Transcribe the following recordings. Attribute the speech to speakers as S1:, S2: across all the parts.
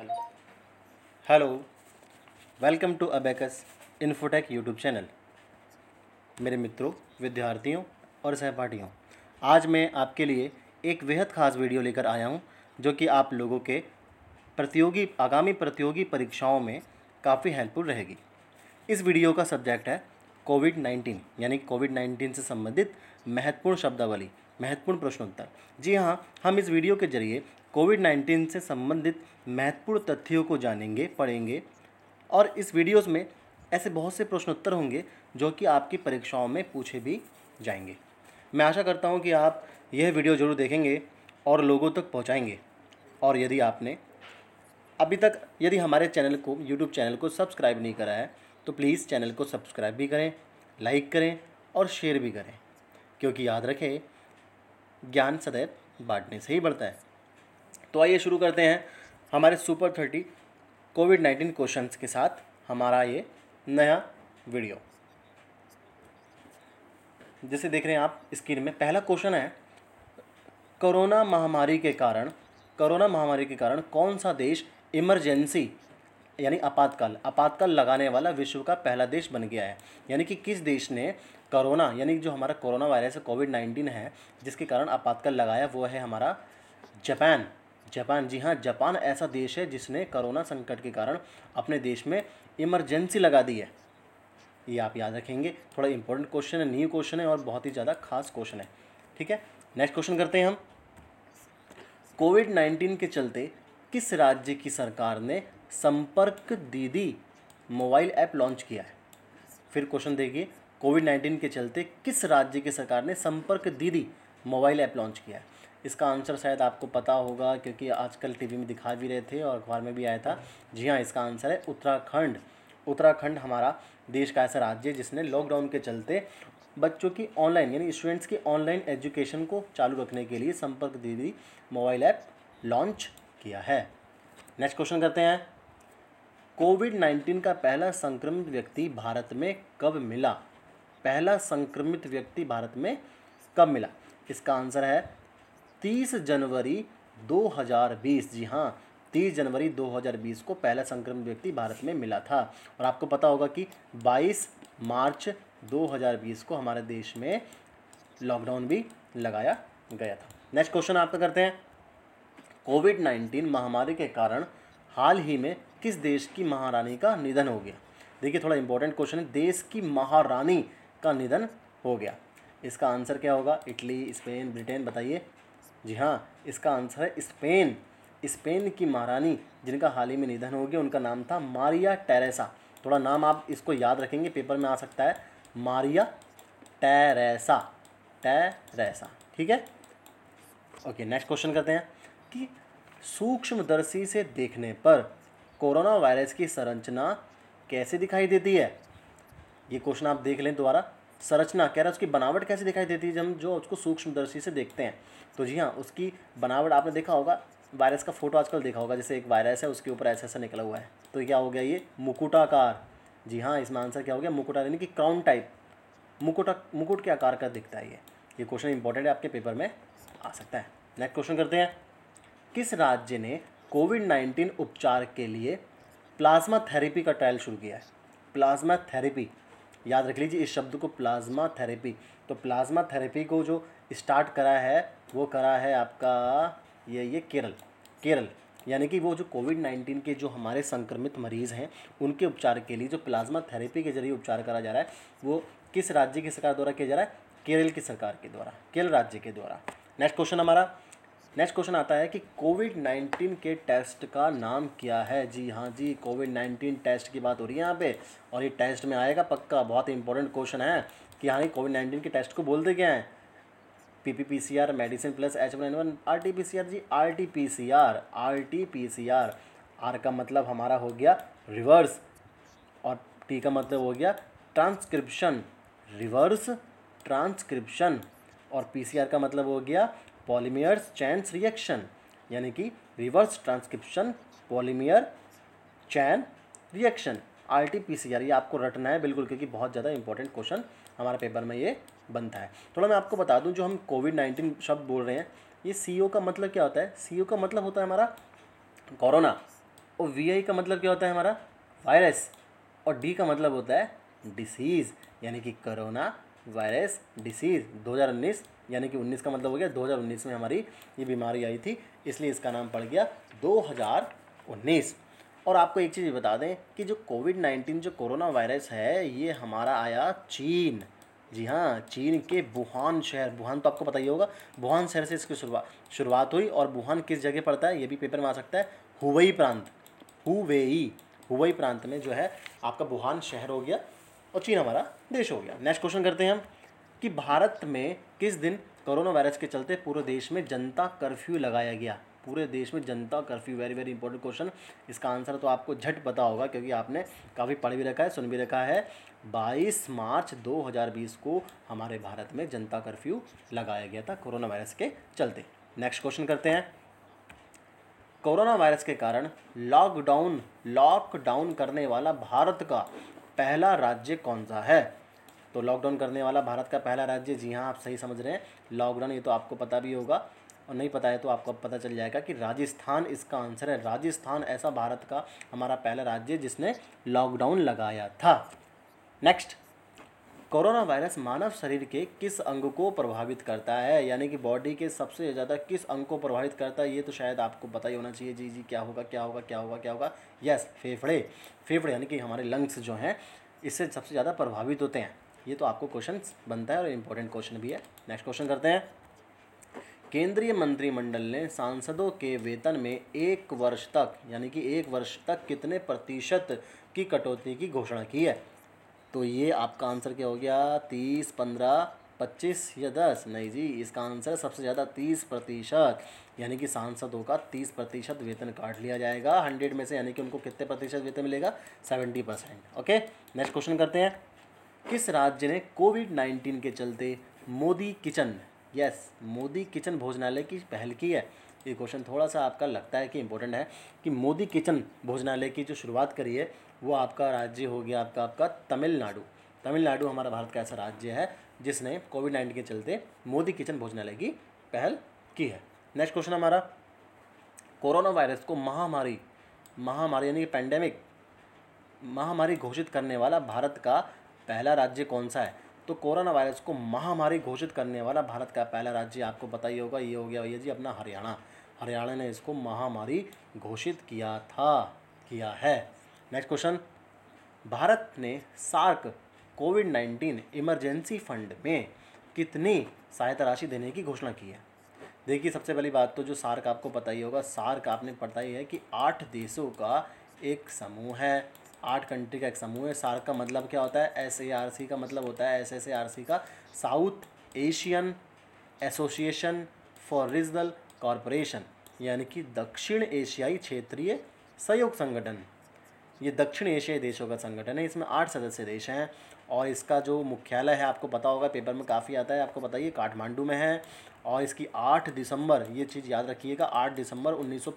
S1: hello hello welcome to Abacus Infotech YouTube channel मेरे मित्रों विद्यार्थियों और सहपाठियों आज मैं आपके लिए एक बेहद ख़ास वीडियो लेकर आया हूं जो कि आप लोगों के प्रतियोगी आगामी प्रतियोगी परीक्षाओं में काफ़ी हेल्पफुल रहेगी इस वीडियो का सब्जेक्ट है कोविड नाइन्टीन यानी कोविड नाइन्टीन से संबंधित महत्वपूर्ण शब्दावली महत्वपूर्ण प्रश्नोत्तर जी हाँ हम इस वीडियो के जरिए कोविड नाइन्टीन से संबंधित महत्वपूर्ण तथ्यों को जानेंगे पढ़ेंगे और इस वीडियोस में ऐसे बहुत से प्रश्नोत्तर होंगे जो कि आपकी परीक्षाओं में पूछे भी जाएंगे मैं आशा करता हूँ कि आप यह वीडियो ज़रूर देखेंगे और लोगों तक पहुंचाएंगे और यदि आपने अभी तक यदि हमारे चैनल को यूट्यूब चैनल को सब्सक्राइब नहीं करा है तो प्लीज़ चैनल को सब्सक्राइब भी करें लाइक करें और शेयर भी करें क्योंकि याद रखें ज्ञान सदैव बांटने से ही बढ़ता है तो आइए शुरू करते हैं हमारे super thirty Covid nineteen question के साथ हमारा ये नया वीडियो जैसे देख रहे हैं आप स्क्रीन में पहला क्वेश्चन है कोरोना महामारी के कारण कोरोना महामारी के कारण कौन सा देश इमरजेंसी यानी आपातकाल आपातकाल लगाने वाला विश्व का पहला देश बन गया है यानी कि किस देश ने कोरोना यानी जो हमारा कोरोना वायरस कोविड नाइन्टीन है जिसके कारण आपातकाल लगाया वो है हमारा जापान जापान जी हाँ जापान ऐसा देश है जिसने कोरोना संकट के कारण अपने देश में इमरजेंसी लगा दी है ये आप याद रखेंगे थोड़ा इंपॉर्टेंट क्वेश्चन है न्यू क्वेश्चन है और बहुत ही ज़्यादा खास क्वेश्चन है ठीक है नेक्स्ट क्वेश्चन करते हैं हम कोविड नाइन्टीन के चलते किस राज्य की सरकार ने संपर्क दीदी मोबाइल ऐप लॉन्च किया है फिर क्वेश्चन देखिए कोविड नाइन्टीन के चलते किस राज्य की सरकार ने संपर्क दीदी मोबाइल ऐप लॉन्च किया है इसका आंसर शायद आपको पता होगा क्योंकि आजकल टीवी में दिखा भी रहे थे और अखबार में भी आया था जी हाँ इसका आंसर है उत्तराखंड उत्तराखंड हमारा देश का ऐसा राज्य है जिसने लॉकडाउन के चलते बच्चों की ऑनलाइन यानी स्टूडेंट्स की ऑनलाइन एजुकेशन को चालू रखने के लिए संपर्क दीदी मोबाइल ऐप लॉन्च किया है नेक्स्ट क्वेश्चन करते हैं कोविड नाइन्टीन का पहला संक्रमित व्यक्ति भारत में कब मिला पहला संक्रमित व्यक्ति भारत में कब मिला इसका आंसर है 30 जनवरी 2020 जी हाँ 30 जनवरी 2020 को पहला संक्रमित व्यक्ति भारत में मिला था और आपको पता होगा कि 22 मार्च 2020 को हमारे देश में लॉकडाउन भी लगाया गया था नेक्स्ट क्वेश्चन आपका करते हैं कोविड 19 महामारी के कारण हाल ही में किस देश की महारानी का निधन हो गया देखिए थोड़ा इंपॉर्टेंट क्वेश्चन है देश की महारानी का निधन हो गया इसका आंसर क्या होगा इटली स्पेन ब्रिटेन बताइए जी हाँ इसका आंसर है स्पेन स्पेन की महारानी जिनका हाल ही में निधन हो गया उनका नाम था मारिया टेरेसा थोड़ा नाम आप इसको याद रखेंगे पेपर में आ सकता है मारिया टेरेसा टेरेसा ठीक है ओके नेक्स्ट क्वेश्चन करते हैं कि सूक्ष्मदर्शी से देखने पर कोरोना वायरस की संरचना कैसे दिखाई देती है ये क्वेश्चन आप देख लें दोबारा संरचना कह रहा है उसकी बनावट कैसे दिखाई देती है जब हम जो उसको सूक्ष्मदर्शी से देखते हैं तो जी हाँ उसकी बनावट आपने देखा होगा वायरस का फोटो आजकल देखा होगा जैसे एक वायरस है उसके ऊपर ऐसा ऐसा निकला हुआ है तो क्या हो गया ये मुकुटाकार जी हाँ इसमें आंसर क्या हो गया मुकुटा यानी कि क्राउन टाइप मुकुटा मुकुट के आकार का दिखता है ये ये क्वेश्चन इंपॉर्टेंट है आपके पेपर में आ सकता है नेक्स्ट क्वेश्चन करते हैं किस राज्य ने कोविड नाइन्टीन उपचार के लिए प्लाज्मा थेरेपी का ट्रायल शुरू किया है प्लाज्मा थेरेपी याद रख लीजिए इस शब्द को प्लाज्मा थेरेपी तो प्लाज्मा थेरेपी को जो स्टार्ट करा है वो करा है आपका ये ये केरल केरल यानी कि वो जो कोविड नाइन्टीन के जो हमारे संक्रमित मरीज़ हैं उनके उपचार के लिए जो प्लाज्मा थेरेपी के जरिए उपचार करा जा रहा है वो किस राज्य की सरकार द्वारा किया जा रहा है केरल की सरकार के द्वारा केरल राज्य के द्वारा नेक्स्ट क्वेश्चन हमारा नेक्स्ट क्वेश्चन आता है कि कोविड नाइन्टीन के टेस्ट का नाम क्या है जी हाँ जी कोविड नाइन्टीन टेस्ट की बात हो रही है यहाँ पे और ये टेस्ट में आएगा पक्का बहुत इंपॉर्टेंट क्वेश्चन है कि हाँ ये कोविड नाइन्टीन के टेस्ट को बोलते क्या है P P P C R medicine plus H one N one R T P C R G R T P C R R T P C R R का मतलब हमारा हो गया रिवर्स और टी का मतलब हो गया ट्रांसक्रिप्शन रिवर्स ट्रांसक्रिप्शन और पी सी आर का मतलब हो गया पॉलीमियर्स चैंस रिएक्शन यानी कि reverse transcription polymerase chain reaction R T P C R ये आपको रटना है बिल्कुल क्योंकि बहुत ज़्यादा इंपॉर्टेंट क्वेश्चन हमारे पेपर में ये बनता है थोड़ा मैं आपको बता दूं जो हम कोविड नाइन्टीन शब्द बोल रहे हैं ये सी ओ का मतलब क्या होता है सी ओ का मतलब होता है हमारा कोरोना और वी आई का मतलब क्या होता है हमारा वायरस और डी का मतलब होता है डिसीज़ यानी कि करोना वायरस डिसीज़ 2019 यानी कि 19 का मतलब हो गया 2019 में हमारी ये बीमारी आई थी इसलिए इसका नाम पड़ गया 2019 और आपको एक चीज़ बता दें कि जो कोविड नाइन्टीन जो कोरोना वायरस है ये हमारा आया चीन जी हाँ चीन के वुहान शहर वुहान तो आपको पता ही होगा वुहान शहर से इसकी शुरुआत शुरुआत हुई और वुहान किस जगह पड़ता है ये भी पेपर में आ सकता है हुवई प्रांत हुवेई हुवई प्रांत में जो है आपका वुहान शहर हो गया और चीन हमारा देश हो गया नेक्स्ट क्वेश्चन करते हैं हम कि भारत में किस दिन कोरोना वायरस के चलते पूरे देश में जनता कर्फ्यू लगाया गया पूरे देश में जनता curfew very very important question इसका आंसर तो आपको झट पता होगा क्योंकि आपने काफ़ी पढ़ भी रखा है सुन भी रखा है 22 मार्च 2020 को हमारे भारत में जनता कर्फ्यू लगाया गया था कोरोना वायरस के चलते नेक्स्ट क्वेश्चन करते हैं कोरोना वायरस के कारण लॉकडाउन लॉकडाउन करने वाला भारत का पहला राज्य कौन सा है तो लॉकडाउन करने वाला भारत का पहला राज्य जी हाँ आप सही समझ रहे हैं लॉकडाउन ये तो आपको पता भी होगा और नहीं पता है तो आपको पता चल जाएगा कि राजस्थान इसका आंसर है राजस्थान ऐसा भारत का हमारा पहला राज्य जिसने लॉकडाउन लगाया था नेक्स्ट कोरोना वायरस मानव शरीर के किस अंग को प्रभावित करता है यानी कि बॉडी के सबसे ज़्यादा किस अंग को प्रभावित करता है ये तो शायद आपको पता ही होना चाहिए जी जी क्या होगा क्या होगा क्या होगा क्या होगा यस फेफड़े फेफड़े यानी कि हमारे लंग्स जो हैं इससे सबसे ज़्यादा प्रभावित होते हैं ये तो आपको क्वेश्चन बनता है और इम्पोर्टेंट क्वेश्चन भी है नेक्स्ट क्वेश्चन करते हैं केंद्रीय मंत्रिमंडल ने सांसदों के वेतन में एक वर्ष तक यानी कि एक वर्ष तक कितने प्रतिशत की कटौती की घोषणा की है तो ये आपका आंसर क्या हो गया तीस पंद्रह पच्चीस या दस नहीं जी इसका आंसर सबसे ज़्यादा तीस प्रतिशत यानी कि सांसदों का तीस प्रतिशत वेतन काट लिया जाएगा हंड्रेड में से यानी कि उनको कितने प्रतिशत वेतन मिलेगा seventy percent okay next question करते हैं किस राज्य ने कोविड नाइन्टीन के चलते Modi kitchen yes Modi kitchen भोजनालय की पहल की है ये क्वेश्चन थोड़ा सा आपका लगता है कि इम्पोर्टेंट है कि मोदी किचन भोजनालय की जो शुरुआत करी है वो आपका राज्य हो गया आपका आपका तमिलनाडु तमिलनाडु हमारा भारत का ऐसा राज्य है जिसने कोविड नाइन्टीन के चलते मोदी किचन भोजनालय की पहल की है नेक्स्ट क्वेश्चन हमारा कोरोना वायरस को महामारी महामारी यानी कि पैंडेमिक महामारी घोषित करने वाला भारत का पहला राज्य कौन सा है तो कोरोना वायरस को महामारी घोषित करने वाला भारत का पहला राज्य आपको पता ही होगा ये हो गया भैया जी अपना हरियाणा हरियाणा ने इसको महामारी घोषित किया था किया है नेक्स्ट क्वेश्चन भारत ने SAARC Covid nineteen emergency fund में कितनी सहायता राशि देने की घोषणा की है देखिए सबसे पहली बात तो जो सार्क आपको पता ही होगा सार्क आपने पता ही है कि आठ देशों का एक समूह है आठ कंट्री का एक समूह है सार्क का मतलब क्या होता है एस ए आर सी का मतलब होता है S S A R C का South Asian Association for Regional Corporation यानी कि दक्षिण एशियाई क्षेत्रीय सहयोग संगठन ये दक्षिण एशियाई देशों का संगठन है इसमें आठ सदस्य देश हैं और इसका जो मुख्यालय है आपको पता होगा पेपर में काफ़ी आता है आपको बताइए काठमांडू में है और इसकी आठ दिसंबर ये चीज़ याद रखिएगा आठ दिसंबर उन्नीस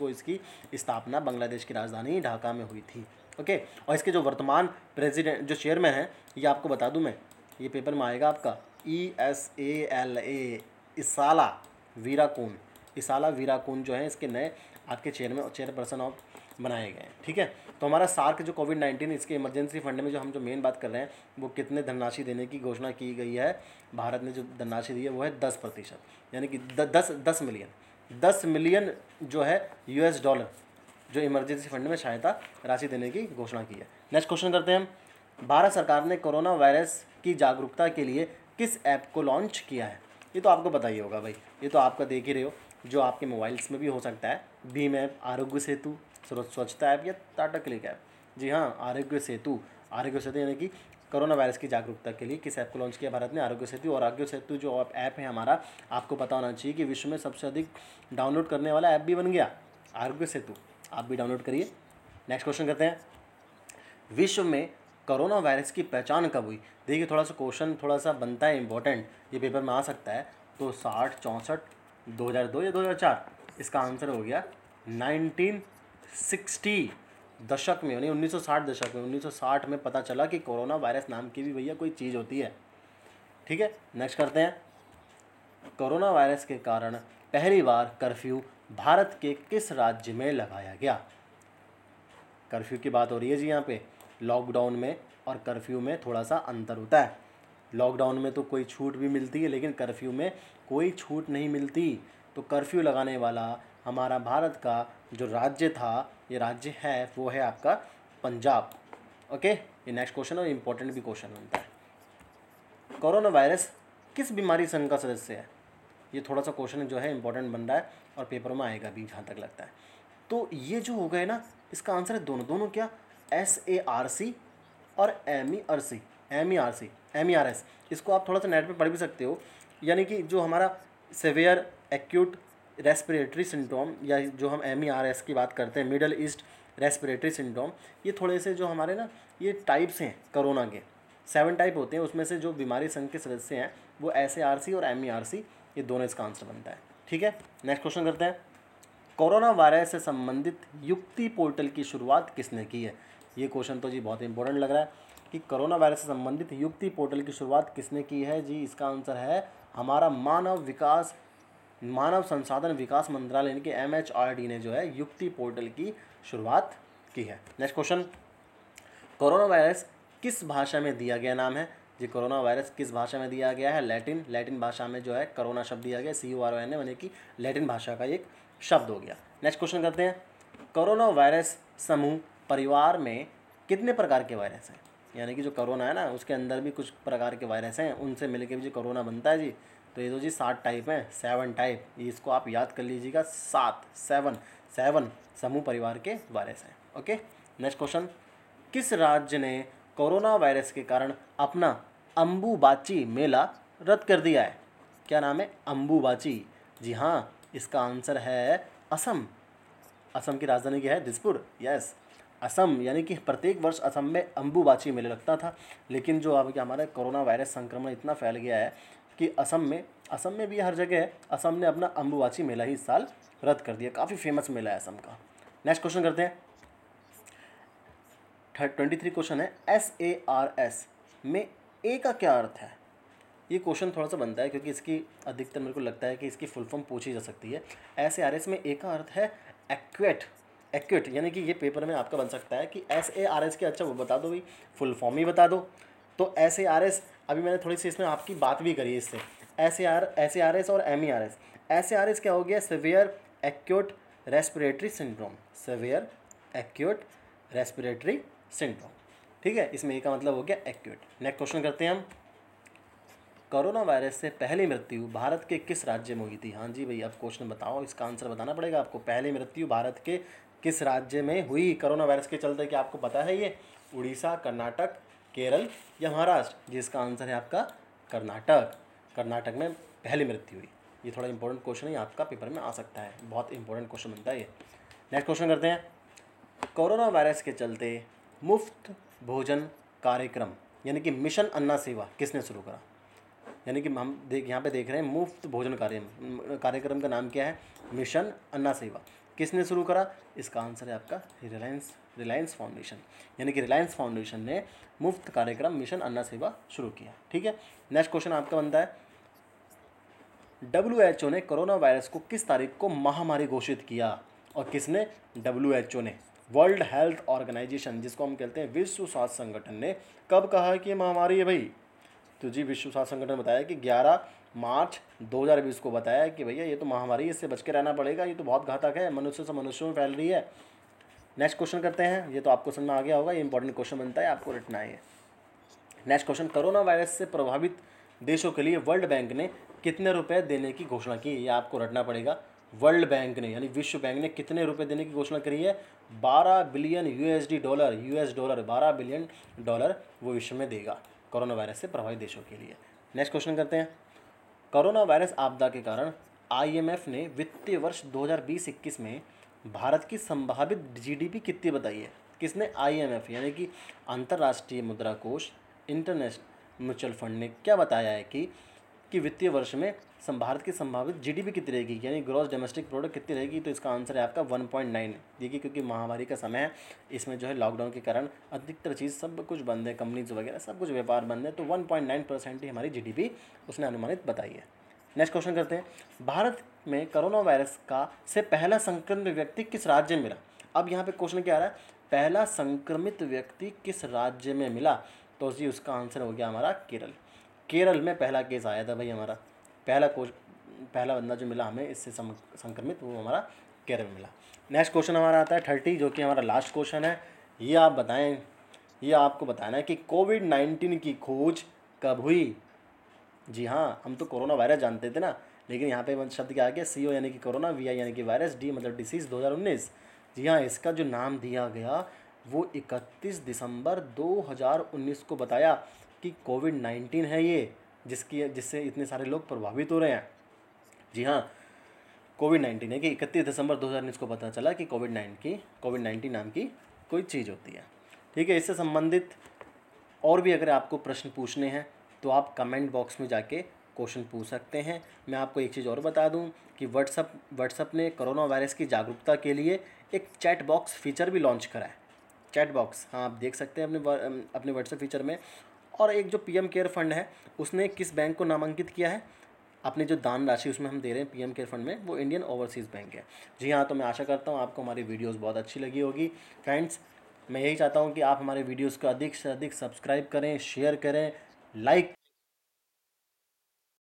S1: को इसकी स्थापना बांग्लादेश की राजधानी ढाका में हुई थी ओके और इसके जो वर्तमान प्रेसिडेंट जो चेयरमैन हैं ये आपको बता दूं मैं ये पेपर में आएगा आपका E S A L A इसाला वीराकोन इसाला वीराकून जो है इसके नए आपके चेयरमैन चेयरपर्सन ऑफ बनाए गए हैं ठीक है तो हमारा सार्क जो कोविड नाइन्टीन इसके इमरजेंसी फंड में जो हम जो मेन बात कर रहे हैं वो कितने धनराशि देने की घोषणा की गई है भारत ने जो धनराशि दी है वो है दस प्रतिशत यानी कि द, दस दस मिलियन दस मिलियन जो है यूएस डॉलर जो इमरजेंसी फंड में सहायता राशि देने की घोषणा की है नेक्स्ट क्वेश्चन करते हैं हम भारत सरकार ने कोरोना वायरस की जागरूकता के लिए किस ऐप को लॉन्च किया है ये तो आपको बताइए होगा भाई ये तो आपका देख ही रहे हो जो आपके मोबाइल्स में भी हो सकता है भीम ऐप आरोग्य सेतु स्वच्छता ऐप या टाटा क्लिक ऐप जी हाँ आरोग्य सेतु आरोग्य सेतु यानी कि कोरोना वायरस की जागरूकता के लिए किस ऐप को लॉन्च किया भारत ने आरोग्य सेतु और आरोग्य सेतु जो ऐप है हमारा आपको पता होना चाहिए कि विश्व में सबसे अधिक डाउनलोड करने वाला ऐप भी बन गया आरोग्य सेतु आप भी डाउनलोड करिए नेक्स्ट क्वेश्चन करते हैं विश्व में कोरोना वायरस की पहचान कब हुई देखिए थोड़ा सा क्वेश्चन थोड़ा सा बनता है इंपॉर्टेंट ये पेपर में आ सकता है तो साठ चौंसठ दो हज़ार दो या दो हज़ार चार इसका आंसर हो गया नाइनटीन सिक्सटी दशक में यानी उन्नीस सौ साठ दशक में उन्नीस सौ साठ में पता चला कि कोरोना वायरस नाम की भी भैया कोई चीज़ होती है ठीक है नेक्स्ट करते हैं कोरोना वायरस के कारण पहली बार कर्फ्यू भारत के किस राज्य में लगाया गया कर्फ्यू की बात हो रही है जी यहाँ पे लॉकडाउन में और कर्फ्यू में थोड़ा सा अंतर होता है लॉकडाउन में तो कोई छूट भी मिलती है लेकिन कर्फ्यू में कोई छूट नहीं मिलती तो कर्फ्यू लगाने वाला हमारा भारत का जो राज्य था ये राज्य है वो है आपका पंजाब ओके ये नेक्स्ट क्वेश्चन और इम्पोर्टेंट भी क्वेश्चन बनता है कोरोना वायरस किस बीमारी संघ का सदस्य है ये थोड़ा सा क्वेश्चन जो है इंपॉर्टेंट बन रहा है और पेपर में आएगा भी जहाँ तक लगता है तो ये जो हो गए ना इसका आंसर है दोनों दोनों क्या एस ए आर सी और M E R C M E R C M E R S इसको आप थोड़ा सा नेट पर पढ़ भी सकते हो यानी कि जो हमारा सेवियर एक्यूट रेस्पिरेटरी सिंड्रोम या जो हम एम ई आर एस की बात करते हैं मिडल ईस्ट रेस्पिरेटरी सिंड्रोम ये थोड़े से जो हमारे ना ये टाइप्स हैं कोरोना के सेवन टाइप होते हैं उसमें से जो बीमारी संघ के सदस्य हैं वो एस ए आर सी और एम ई आर सी ये दोनों इसका आंसर बनता है ठीक है नेक्स्ट क्वेश्चन करते हैं कोरोना वायरस से संबंधित युक्ति पोर्टल की शुरुआत किसने की है ये क्वेश्चन तो जी बहुत इंपॉर्टेंट लग रहा है कि कोरोना वायरस से संबंधित युक्ति पोर्टल की शुरुआत किसने की है जी इसका आंसर है हमारा मानव विकास मानव संसाधन विकास मंत्रालय यानी कि एम ने जो है युक्ति पोर्टल की शुरुआत की है नेक्स्ट क्वेश्चन कोरोना वायरस किस भाषा में दिया गया नाम है ये कोरोना वायरस किस भाषा में दिया गया है लैटिन लैटिन भाषा में जो है कोरोना शब्द दिया गया C U R O N यानी कि लैटिन भाषा का एक शब्द हो गया नेक्स्ट क्वेश्चन करते हैं कोरोना वायरस समूह परिवार में कितने प्रकार के वायरस हैं यानी कि जो कोरोना है ना उसके अंदर भी कुछ प्रकार के वायरस हैं उनसे के भी जो कोरोना बनता है जी तो ये तो जी सात टाइप हैं सेवन टाइप इसको आप याद कर लीजिएगा सात सेवन सेवन समूह परिवार के वायरस हैं ओके नेक्स्ट क्वेश्चन किस राज्य ने कोरोना वायरस के कारण अपना अम्बुबाची मेला रद्द कर दिया है क्या नाम है अम्बुबाची जी हाँ इसका आंसर है असम असम की राजधानी क्या है दिसपुर यस असम यानी कि प्रत्येक वर्ष असम में अम्बुबाची मेला लगता था लेकिन जो अब क्या हमारा कोरोना वायरस संक्रमण इतना फैल गया है कि असम में असम में भी हर जगह है असम ने अपना अम्बुबाची मेला ही इस साल रद्द कर दिया काफ़ी फेमस मेला है असम का नेक्स्ट क्वेश्चन करते हैं ट्वेंटी थ्री क्वेश्चन है एस ए आर एस में ए का क्या अर्थ है ये क्वेश्चन थोड़ा सा बनता है क्योंकि इसकी अधिकतर मेरे को लगता है कि इसकी फुल फॉर्म पूछी जा सकती है एस ए आर एस में ए का अर्थ है एक्वेट एक्वेट यानी कि ये पेपर में आपका बन सकता है कि एस ए आर एस के अच्छा वो बता दो भाई फुल फॉर्म ही बता दो तो एस ए आर एस अभी मैंने थोड़ी सी इसमें आपकी बात भी करी इससे S A R S A R S और M E R S S A R S क्या हो गया severe acute respiratory syndrome severe acute respiratory syndrome ठीक है इसमें एक का मतलब हो गया एक्यूट नेक्स्ट क्वेश्चन करते हैं हम कोरोना वायरस से पहली मृत्यु भारत के किस राज्य में हुई थी हाँ जी भाई अब क्वेश्चन बताओ इसका आंसर बताना पड़ेगा आपको पहली मृत्यु भारत के किस राज्य में हुई कोरोना वायरस के चलते क्या आपको पता है ये उड़ीसा कर्नाटक केरल या महाराष्ट्र जिसका आंसर है आपका कर्नाटक कर्नाटक में पहली मृत्यु हुई ये थोड़ा इंपॉर्टेंट क्वेश्चन है आपका पेपर में आ सकता है बहुत इंपॉर्टेंट क्वेश्चन बनता है ये नेक्स्ट क्वेश्चन करते हैं कोरोना वायरस के चलते मुफ्त भोजन कार्यक्रम यानी कि मिशन अन्ना सेवा किसने शुरू करा यानी कि हम देख यहाँ पे देख रहे हैं मुफ्त भोजन कार्य कार्यक्रम का नाम क्या है मिशन अन्ना सेवा किसने शुरू करा इसका आंसर है आपका रिलायंस रिलायंस फाउंडेशन यानी कि रिलायंस फाउंडेशन ने मुफ्त कार्यक्रम मिशन अन्ना सेवा शुरू किया ठीक है नेक्स्ट क्वेश्चन आपका बनता है डब्ल्यू एच ओ ने कोरोना वायरस को किस तारीख को महामारी घोषित किया और किसने डब्ल्यू एच ओ ने वर्ल्ड हेल्थ ऑर्गेनाइजेशन जिसको हम कहते हैं विश्व स्वास्थ्य संगठन ने कब कहा कि ये महामारी है भाई तो जी विश्व स्वास्थ्य संगठन बताया कि 11 मार्च 2020 को बताया कि भैया ये तो महामारी इससे बच के रहना पड़ेगा ये तो बहुत घातक है मनुष्य से मनुष्य में फैल रही है नेक्स्ट क्वेश्चन करते हैं ये तो आपको समझ में आ गया होगा ये इंपॉर्टेंट क्वेश्चन बनता है आपको रटना है नेक्स्ट क्वेश्चन कोरोना वायरस से प्रभावित देशों के लिए वर्ल्ड बैंक ने कितने रुपए देने की घोषणा की ये आपको रटना पड़ेगा वर्ल्ड बैंक ने यानी विश्व बैंक ने कितने रुपए देने की घोषणा करी है बारह billion USD dollar US dollar बारह बिलियन डॉलर वो विश्व में देगा कोरोना वायरस से प्रभावित देशों के लिए नेक्स्ट क्वेश्चन करते हैं कोरोना वायरस आपदा के कारण आईएमएफ ने वित्तीय वर्ष 2020-21 में भारत की संभावित जीडीपी कितनी बताई है किसने आईएमएफ यानी कि अंतर्राष्ट्रीय मुद्रा कोष इंटरनेशनल म्यूचुअल फंड ने क्या बताया है कि कि वित्तीय वर्ष में भारत की संभावित जीडीपी कितनी रहेगी यानी ग्रॉस डोमेस्टिक प्रोडक्ट कितनी रहेगी तो इसका आंसर है आपका 1.9 देखिए क्योंकि महामारी का समय है इसमें जो है लॉकडाउन के कारण अधिकतर चीज़ सब कुछ बंद है कंपनीज वगैरह सब कुछ व्यापार बंद है तो 1.9 परसेंट ही हमारी जीडीपी उसने अनुमानित बताई है नेक्स्ट क्वेश्चन करते हैं भारत में कोरोना वायरस का से पहला संक्रमित व्यक्ति किस राज्य में मिला अब यहाँ पर क्वेश्चन क्या आ रहा है पहला संक्रमित व्यक्ति किस राज्य में मिला तो जी उसका आंसर हो गया हमारा केरल केरल में पहला केस आया था भाई हमारा पहला कोच पहला बंदा जो मिला हमें इससे संक्रमित वो हमारा केरल मिला नेक्स्ट क्वेश्चन हमारा आता है थर्टी जो कि हमारा लास्ट क्वेश्चन है ये आप बताएं ये आपको बताना है कि कोविड नाइन्टीन की खोज कब हुई जी हाँ हम तो कोरोना वायरस जानते थे ना लेकिन यहाँ पे शब्द क्या आ गया सी ओ यानी कि कोरोना वी आई यानी कि वायरस डी मतलब डिसीज़ उन्नीस जी हाँ इसका जो नाम दिया गया वो इकतीस दिसंबर उन्नीस को बताया कि कोविड नाइन्टीन है ये जिसकी जिससे इतने सारे लोग प्रभावित हो रहे हैं जी हाँ कोविड नाइन्टीन है कि इकतीस दिसंबर दो हज़ार को पता चला कि कोविड नाइन की कोविड नाइन्टीन नाम की कोई चीज़ होती है ठीक है इससे संबंधित और भी अगर आपको प्रश्न पूछने हैं तो आप कमेंट बॉक्स में जाके क्वेश्चन पूछ सकते हैं मैं आपको एक चीज़ और बता दूं कि व्हाट्सअप व्हाट्सअप ने कोरोना वायरस की जागरूकता के लिए एक चैट बॉक्स फीचर भी लॉन्च करा है चैट बॉक्स हाँ आप देख सकते हैं अपने अपने व्हाट्सअप फीचर में और एक जो पीएम केयर फंड है उसने किस बैंक को नामांकित किया है अपने जो दान राशि उसमें हम दे रहे हैं पीएम केयर फंड में वो इंडियन ओवरसीज़ बैंक है जी हाँ तो मैं आशा करता हूँ आपको हमारी वीडियोस बहुत अच्छी लगी होगी फ्रेंड्स मैं यही चाहता हूँ कि आप हमारे वीडियोस को अधिक से अधिक सब्सक्राइब करें शेयर करें लाइक